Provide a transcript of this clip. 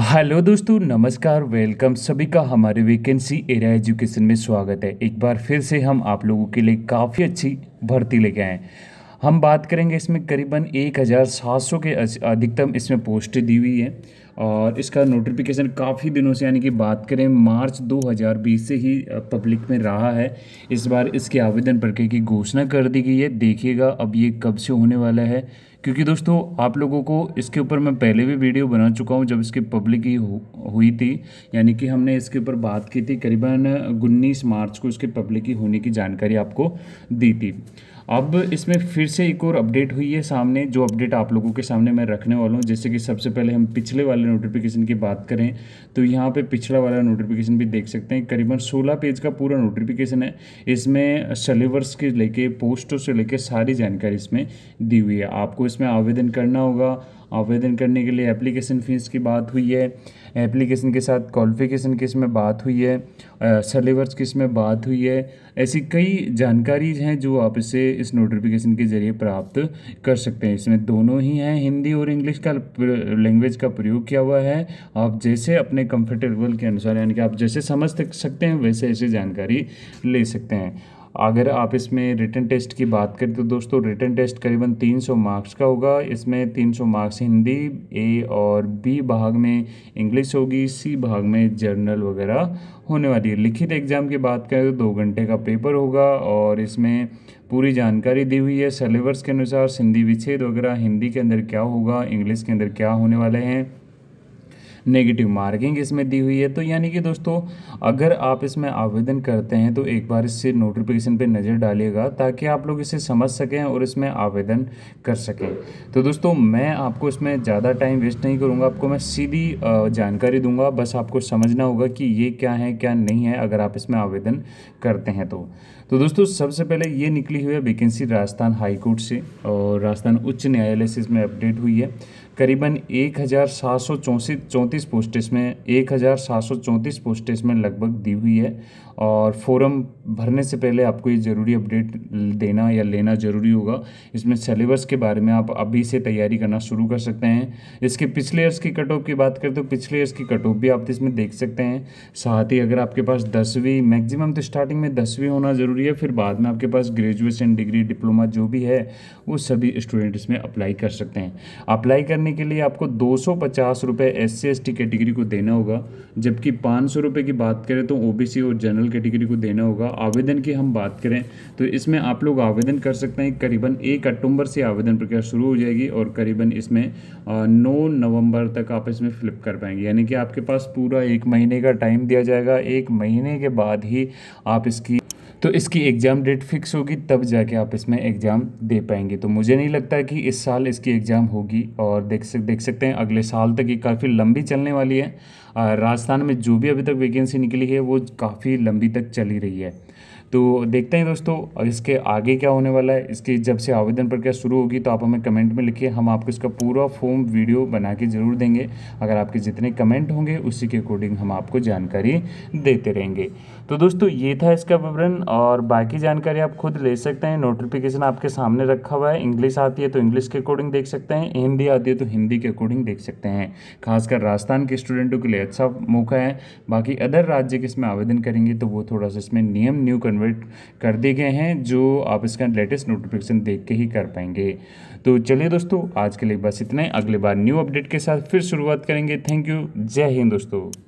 hello दोस्तों नमस्कार welcome सभी का हमारे वैकेंसी एरिया एजुकेशन में स्वागत है एक बार फिर से हम आप लोगों के लिए काफ़ी अच्छी भर्ती लेके आए हैं हम बात करेंगे इसमें करीबन 1700 के अधिकतम इसमें पोस्टें दी हुई हैं और इसका नोटिफिकेशन काफ़ी दिनों से यानी कि बात करें मार्च 2020 से ही पब्लिक में रहा है इस बार इसके आवेदन प्रक्रिया की घोषणा कर दी गई है देखिएगा अब ये कब से होने वाला है क्योंकि दोस्तों आप लोगों को इसके ऊपर मैं पहले भी वीडियो बना चुका हूँ जब इसकी पब्लिक ही हो, हुई थी यानी कि हमने इसके ऊपर बात की थी करीबन उन्नीस मार्च को इसके पब्लिक ही होने की जानकारी आपको दी थी अब इसमें फिर से एक और अपडेट हुई है सामने जो अपडेट आप लोगों के सामने मैं रखने वाला हूँ जैसे कि सबसे पहले हम पिछले वाले वाले नोटिफिकेशन की बात करें तो यहाँ पे पिछड़ा वाला नोटिफिकेशन भी देख सकते हैं करीबन 16 पेज का पूरा नोटिफिकेशन है इसमें सिलेबस के लेके पोस्टों से लेके सारी जानकारी इसमें दी हुई है आपको इसमें आवेदन करना होगा आवेदन करने के लिए एप्लीकेशन फ़ीस की बात हुई है एप्लीकेशन के साथ क्वालिफिकेशन किस में बात हुई है सलेबस किस में बात हुई है ऐसी कई जानकारी हैं जो आप इसे इस नोटिफिकेशन के ज़रिए प्राप्त कर सकते हैं इसमें दोनों ही हैं हिंदी और इंग्लिश का लैंग्वेज का प्रयोग किया हुआ है आप जैसे अपने कंफर्टेबल के अनुसार यानी कि आप जैसे समझ सकते हैं वैसे ऐसी जानकारी ले सकते हैं अगर आप इसमें रिटर्न टेस्ट की बात करें तो दोस्तों रिटर्न टेस्ट करीबन 300 मार्क्स का होगा इसमें 300 मार्क्स हिंदी ए और बी भाग में इंग्लिश होगी सी भाग में जर्नल वगैरह होने वाली है लिखित एग्ज़ाम की बात करें तो दो घंटे का पेपर होगा और इसमें पूरी जानकारी दी हुई है सिलेबस के अनुसार सिंधी विच्छेद वगैरह हिंदी के अंदर क्या होगा इंग्लिश के अंदर क्या होने वाले हैं नेगेटिव मार्किंग इसमें दी हुई है तो यानी कि दोस्तों अगर आप इसमें आवेदन करते हैं तो एक बार इससे नोटिफिकेशन पर नज़र डालिएगा ताकि आप लोग इसे समझ सकें और इसमें आवेदन कर सकें तो दोस्तों मैं आपको इसमें ज़्यादा टाइम वेस्ट नहीं करूँगा आपको मैं सीधी जानकारी दूंगा बस आपको समझना होगा कि ये क्या है क्या नहीं है अगर आप इसमें आवेदन करते हैं तो तो दोस्तों सबसे पहले ये निकली हुई है वैकेंसी राजस्थान हाईकोर्ट से और राजस्थान उच्च न्यायालय से इसमें अपडेट हुई है करीबन एक हज़ार सात सौ चौंसठ चौंतीस पोस्टेस में एक हज़ार सात सौ चौंतीस पोस्टेस में लगभग दी हुई है और फॉरम भरने से पहले आपको ये ज़रूरी अपडेट देना या लेना ज़रूरी होगा इसमें सिलेबस के बारे में आप अभी से तैयारी करना शुरू कर सकते हैं इसके पिछले ईयर्स की कट ऑफ की बात करें तो पिछले ईयर्स की कट ऑफ भी आप इसमें देख सकते हैं साथ ही अगर आपके पास दसवीं मैक्सिमम तो स्टार्टिंग में दसवीं होना ज़रूरी है फिर बाद में आपके पास ग्रेजुएशन डिग्री डिप्लोमा जो भी है वो सभी स्टूडेंट इसमें अप्लाई कर सकते हैं अप्लाई करने करने के लिए आपको दो सौ पचास रुपये एस सी कैटेगरी को देना होगा जबकि पाँच सौ रुपये की बात करें तो ओ और जनरल कैटेगरी को देना होगा आवेदन की हम बात करें तो इसमें आप लोग आवेदन कर सकते हैं करीबन एक अक्टूबर से आवेदन प्रक्रिया शुरू हो जाएगी और करीबन इसमें नौ नवंबर तक आप इसमें फ्लिप कर पाएंगे यानी कि आपके पास पूरा एक महीने का टाइम दिया जाएगा एक महीने के बाद ही आप इसकी तो इसकी एग्ज़ाम डेट फिक्स होगी तब जाके आप इसमें एग्ज़ाम दे पाएंगे तो मुझे नहीं लगता कि इस साल इसकी एग्ज़ाम होगी और देख सक देख सकते हैं अगले साल तक ये काफ़ी लंबी चलने वाली है राजस्थान में जो भी अभी तक वैकेंसी निकली है वो काफ़ी लंबी तक चली रही है तो देखते हैं दोस्तों और इसके आगे क्या होने वाला है इसकी जब से आवेदन प्रक्रिया शुरू होगी तो आप हमें कमेंट में लिखिए हम आपको इसका पूरा फॉर्म वीडियो बना के ज़रूर देंगे अगर आपके जितने कमेंट होंगे उसी के अकॉर्डिंग हम आपको जानकारी देते रहेंगे तो दोस्तों ये था इसका विवरण और बाकी जानकारी आप खुद ले सकते हैं नोटिफिकेशन आपके सामने रखा हुआ है इंग्लिश आती है तो इंग्लिश के अकॉर्डिंग देख सकते हैं हिंदी आती है तो हिंदी के अकॉर्डिंग देख सकते हैं खासकर राजस्थान के स्टूडेंटों के लिए अच्छा मौका है बाकी अदर राज्य के इसमें आवेदन करेंगे तो वो थोड़ा सा इसमें नियम न्यू करने कन्वर्ट कर दिए गए हैं जो आप इसका लेटेस्ट नोटिफिकेशन देख के ही कर पाएंगे तो चलिए दोस्तों आज के लिए बस इतना ही अगले बार न्यू अपडेट के साथ फिर शुरुआत करेंगे थैंक यू जय हिंद दोस्तों